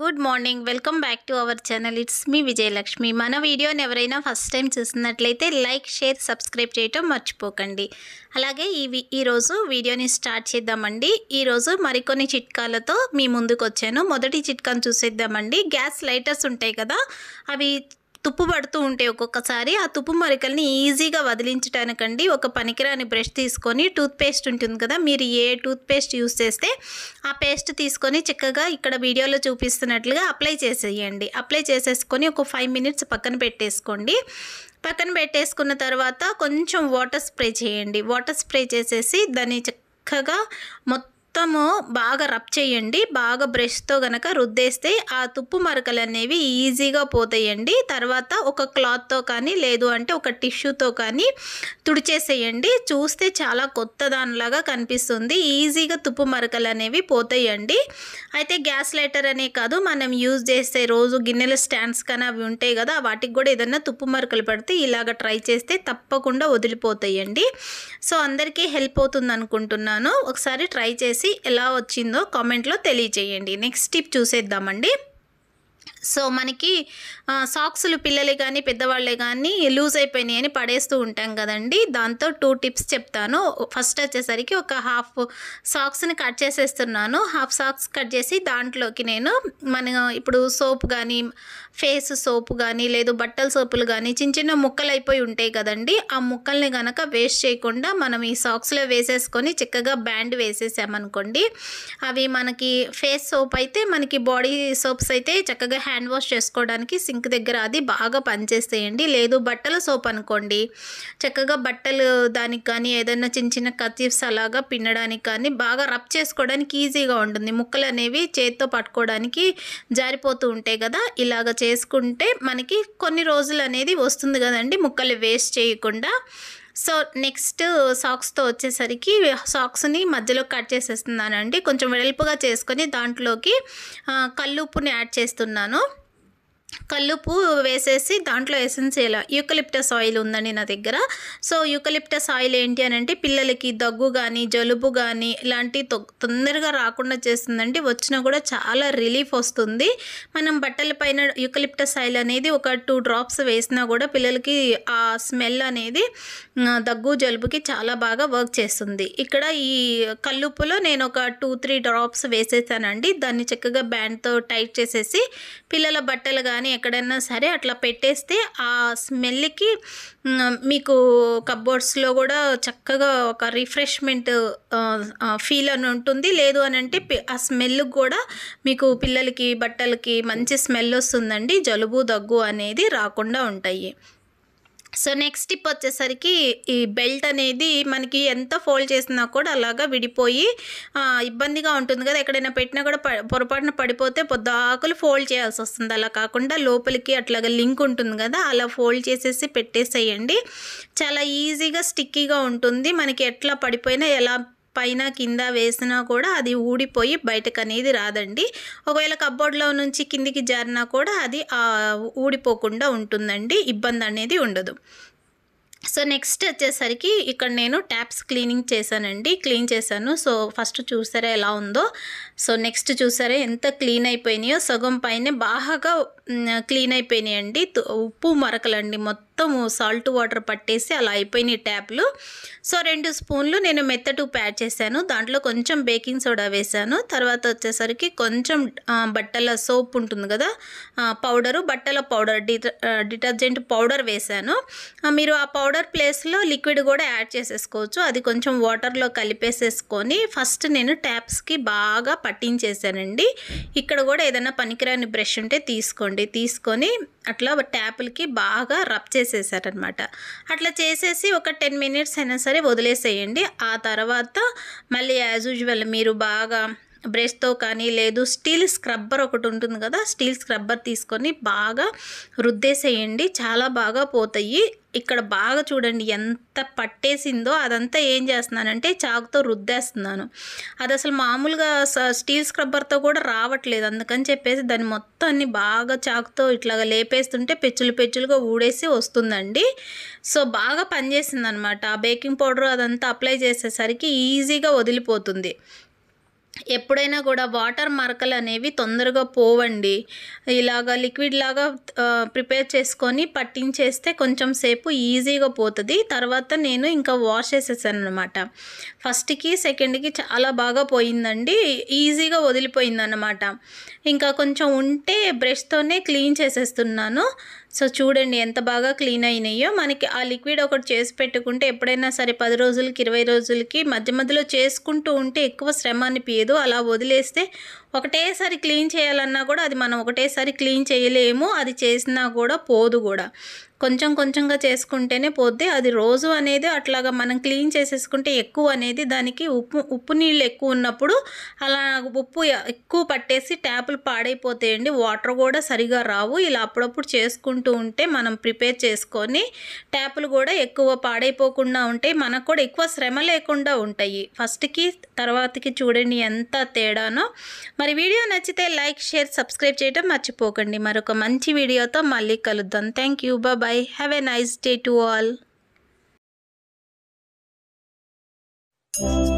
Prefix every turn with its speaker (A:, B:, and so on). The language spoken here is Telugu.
A: Good morning welcome back to our channel it's me Vijayalakshmi మన వీడియోని ఎవరైనా ఫస్ట్ టైం చూసినట్లయితే లైక్ షేర్ సబ్స్క్రైబ్ చేయటం మర్చిపోకండి అలాగే ఈ ఈరోజు వీడియోని స్టార్ట్ చేద్దామండి ఈరోజు మరికొన్ని చిట్కాలతో మీ ముందుకు వచ్చాను మొదటి చిట్కాను చూసేద్దామండి గ్యాస్ లైటర్స్ ఉంటాయి కదా అవి తుప్పు పడుతూ ఉంటే ఒక్కొక్కసారి ఆ తుప్పు మరికల్ని ఈజీగా వదిలించడానికండి ఒక పనికిరాని బ్రష్ తీసుకొని టూత్పేస్ట్ ఉంటుంది కదా మీరు ఏ టూత్పేస్ట్ యూస్ చేస్తే ఆ పేస్ట్ తీసుకొని చక్కగా ఇక్కడ వీడియోలో చూపిస్తున్నట్లుగా అప్లై చేసేయండి అప్లై చేసేసుకొని ఒక ఫైవ్ మినిట్స్ పక్కన పెట్టేసుకోండి పక్కన పెట్టేసుకున్న తర్వాత కొంచెం వాటర్ స్ప్రే చేయండి వాటర్ స్ప్రే చేసేసి దాన్ని చక్కగా మొత్తం మొత్తము బాగా రబ్ చేయండి బాగా బ్రష్తో గనక రుద్దేస్తే ఆ తుప్పు మరకలు అనేవి ఈజీగా పోతాయండి తర్వాత ఒక క్లాత్తో కానీ లేదు అంటే ఒక టిష్యూతో కానీ తుడిచేసేయండి చూస్తే చాలా కొత్త దానిలాగా కనిపిస్తుంది ఈజీగా తుప్పు మరకలు అనేవి పోతాయండి అయితే గ్యాస్ లైటర్ అనే కాదు మనం యూజ్ చేస్తే రోజు గిన్నెల స్టాండ్స్ కానీ అవి ఉంటాయి కదా వాటికి కూడా ఏదైనా తుప్పు మరకలు పడితే ఇలాగ ట్రై చేస్తే తప్పకుండా వదిలిపోతాయండి సో అందరికీ హెల్ప్ అవుతుంది అనుకుంటున్నాను ఒకసారి ట్రై చేసి ఎలా వచ్చిందో కామెంట్లో తెలియజేయండి నెక్స్ట్ టిప్ చూసేద్దామండి సో మనకి సాక్సులు పిల్లలే కానీ పెద్దవాళ్ళే కానీ లూజ్ అయిపోయినాయి అని పడేస్తూ ఉంటాం కదండి దాంతో టూ టిప్స్ చెప్తాను ఫస్ట్ వచ్చేసరికి ఒక హాఫ్ సాక్స్ని కట్ చేసేస్తున్నాను హాఫ్ సాక్స్ కట్ చేసి దాంట్లోకి నేను మన ఇప్పుడు సోప్ కానీ ఫేస్ సోప్ కానీ లేదు బట్టల సోపులు కానీ చిన్న చిన్న ముక్కలు అయిపోయి ఉంటాయి కదండి ఆ ముక్కల్ని కనుక వేస్ట్ చేయకుండా మనం ఈ సాక్స్లో వేసేసుకొని చక్కగా బ్యాండ్ వేసేసామనుకోండి అవి మనకి ఫేస్ సోప్ అయితే మనకి బాడీ సోప్స్ అయితే చక్కగా హ్యాండ్ వాష్ చేసుకోవడానికి సింక్ దగ్గర అది బాగా పనిచేసేయండి లేదు బట్టల సోప్ అనుకోండి చక్కగా బట్టలు దానికి కానీ ఏదైనా చిన్న చిన్న కతీఫ్స్ అలాగా పిండడానికి కానీ బాగా రబ్ చేసుకోవడానికి ఈజీగా ఉంటుంది ముక్కలు అనేవి చేతితో పట్టుకోవడానికి జారిపోతూ ఉంటాయి కదా ఇలాగ చేసుకుంటే మనకి కొన్ని రోజులు అనేది వస్తుంది కదండి ముక్కలు వేస్ట్ చేయకుండా సో నెక్స్ట్ సాక్స్తో వచ్చేసరికి సాక్స్ని మధ్యలో కట్ చేసేస్తున్నానండి కొంచెం వెడల్పుగా చేసుకొని దాంట్లోకి కల్లుప్పుని యాడ్ చేస్తున్నాను కల్లుపు వేసేసి దాంట్లో ఎసెన్షియల్ యూకలిప్టస్ ఆయిల్ ఉందండి నా దగ్గర సో యూకలిప్టస్ ఆయిల్ ఏంటి అని అంటే పిల్లలకి దగ్గు కానీ జలుబు కానీ ఇలాంటి తొందరగా రాకుండా చేస్తుందండి వచ్చినా కూడా చాలా రిలీఫ్ వస్తుంది మనం బట్టల పైన యూకలిప్టస్ ఆయిల్ అనేది ఒక టూ డ్రాప్స్ వేసినా కూడా పిల్లలకి ఆ స్మెల్ అనేది దగ్గు జలుబుకి చాలా బాగా వర్క్ చేస్తుంది ఇక్కడ ఈ కల్లుపులో నేను ఒక టూ త్రీ డ్రాప్స్ వేసేసానండి దాన్ని చక్కగా బ్యాండ్తో టైట్ చేసేసి పిల్లల బట్టలు కానీ ఎక్కడైనా సరే అట్లా పెట్టేస్తే ఆ స్మెల్కి మీకు కబ్బోర్డ్స్లో కూడా చక్కగా ఒక రిఫ్రెష్మెంట్ ఫీల్ అని ఉంటుంది లేదు అని అంటే ఆ స్మెల్ కూడా మీకు పిల్లలకి బట్టలకి మంచి స్మెల్ వస్తుందండి జలుబు దగ్గు అనేది రాకుండా ఉంటాయి సో నెక్స్ట్ టిప్ వచ్చేసరికి ఈ బెల్ట్ అనేది మనకి ఎంత ఫోల్డ్ చేసినా కూడా అలాగా విడిపోయి ఇబ్బందిగా ఉంటుంది కదా ఎక్కడైనా పెట్టినా కూడా పొరపాటున పడిపోతే పొద్దు ఆకులు ఫోల్డ్ చేయాల్సి వస్తుంది అలా కాకుండా లోపలికి అట్లాగా లింక్ ఉంటుంది కదా అలా ఫోల్డ్ చేసేసి పెట్టేసేయండి చాలా ఈజీగా స్టిక్కీగా ఉంటుంది మనకి ఎట్లా పడిపోయినా ఎలా పైన కింద వేసినా కూడా అది ఊడిపోయి బయటకు అనేది రాదండి ఒకవేళ కబోర్డ్లో నుంచి కిందికి జారినా కూడా అది ఊడిపోకుండా ఉంటుందండి ఇబ్బంది అనేది ఉండదు సో నెక్స్ట్ వచ్చేసరికి ఇక్కడ నేను ట్యాప్స్ క్లీనింగ్ చేశానండి క్లీన్ చేశాను సో ఫస్ట్ చూసారా ఎలా ఉందో సో నెక్స్ట్ చూసారా ఎంత క్లీన్ అయిపోయినాయో సగం పైన బాగా క్లీన్ అయిపోయినాయండి ఉప్పు మరకలండి మొత్తం మొత్తము సాల్ట్ వాటర్ పట్టేసి అలా అయిపోయినాయి ట్యాప్లు సో రెండు స్పూన్లు నేను మెత్తటి ప్యాడ్ యాడ్ చేశాను దాంట్లో కొంచెం బేకింగ్ సోడా వేశాను తర్వాత వచ్చేసరికి కొంచెం బట్టల సోప్ ఉంటుంది కదా పౌడరు బట్టల పౌడర్ డిటర్జెంట్ పౌడర్ వేశాను మీరు ఆ పౌడర్ ప్లేస్లో లిక్విడ్ కూడా యాడ్ చేసేసుకోవచ్చు అది కొంచెం వాటర్లో కలిపేసేసుకొని ఫస్ట్ నేను ట్యాప్స్కి బాగా పట్టించేసానండి ఇక్కడ కూడా ఏదైనా పనికిరాని బ్రష్ ఉంటే తీసుకోండి తీసుకొని అట్లా ట్యాప్లకి బాగా రబ్ చేసేసారనమాట అట్లా చేసేసి ఒక టెన్ మినిట్స్ అయినా సరే వదిలేసేయండి ఆ తర్వాత మళ్ళీ యాజ్ యూజువల్ మీరు బాగా బ్రష్తో కానీ లేదు స్టీల్ స్క్రబ్బర్ ఒకటి ఉంటుంది కదా స్టీల్ స్క్రబ్బర్ తీసుకొని బాగా రుద్దేసేయండి చాలా బాగా పోతాయి ఇక్కడ బాగా చూడండి ఎంత పట్టేసిందో అదంతా ఏం చేస్తున్నానంటే చాకుతో రుద్దేస్తున్నాను అది అసలు మామూలుగా స్టీల్ స్క్రబ్బర్తో కూడా రావట్లేదు అందుకని చెప్పేసి దాన్ని మొత్తాన్ని బాగా చాకుతో ఇట్లాగా లేపేస్తుంటే పెచ్చులు పెచ్చులుగా ఊడేసి వస్తుందండి సో బాగా పనిచేసింది అనమాట ఆ బేకింగ్ పౌడర్ అదంతా అప్లై చేసేసరికి ఈజీగా వదిలిపోతుంది ఎప్పుడైనా కూడా వాటర్ మరకలు అనేవి తొందరగా పోవండి ఇలాగ లిక్విడ్ లాగా ప్రిపేర్ చేసుకొని పట్టించేస్తే కొంచెం సేపు ఈజీగా పోతుంది తర్వాత నేను ఇంకా వాష్ చేసేసాను అనమాట ఫస్ట్కి సెకండ్కి చాలా బాగా పోయిందండి ఈజీగా అనమాట ఇంకా కొంచెం ఉంటే బ్రష్తోనే క్లీన్ చేసేస్తున్నాను సో చూడండి ఎంత బాగా క్లీన్ అయినాయో మనకి ఆ లిక్విడ్ ఒకటి చేసి పెట్టుకుంటే ఎప్పుడైనా సరే పది రోజులకి ఇరవై రోజులకి మధ్య మధ్యలో చేసుకుంటూ ఉంటే ఎక్కువ శ్రమ అనిపించదు అలా వదిలేస్తే ఒకటేసారి క్లీన్ చేయాలన్నా కూడా అది మనం ఒకటేసారి క్లీన్ చేయలేము అది చేసినా కూడా పోదు కూడా కొంచెం కొంచెంగా చేసుకుంటేనే పోద్ది అది రోజు అనేది అట్లాగా మనం క్లీన్ చేసేసుకుంటే ఎక్కువ అనేది దానికి ఉప్పు ఉప్పు నీళ్ళు ఎక్కువ ఉన్నప్పుడు అలా ఉప్పు ఎక్కువ పట్టేసి ట్యాపులు పాడైపోతాయండి వాటర్ కూడా సరిగా రావు ఇలా అప్పుడప్పుడు చేసుకుంటూ ఉంటే మనం ప్రిపేర్ చేసుకొని ట్యాపులు కూడా ఎక్కువ పాడైపోకుండా ఉంటాయి మనకు కూడా ఎక్కువ శ్రమ లేకుండా ఉంటాయి ఫస్ట్కి తర్వాతకి చూడండి ఎంత తేడానో మరి వీడియో నచ్చితే లైక్ షేర్ సబ్స్క్రైబ్ చేయడం మర్చిపోకండి మరొక మంచి వీడియోతో మళ్ళీ కలుద్దాం థ్యాంక్ యూ బాబా bye. Have a nice day to all.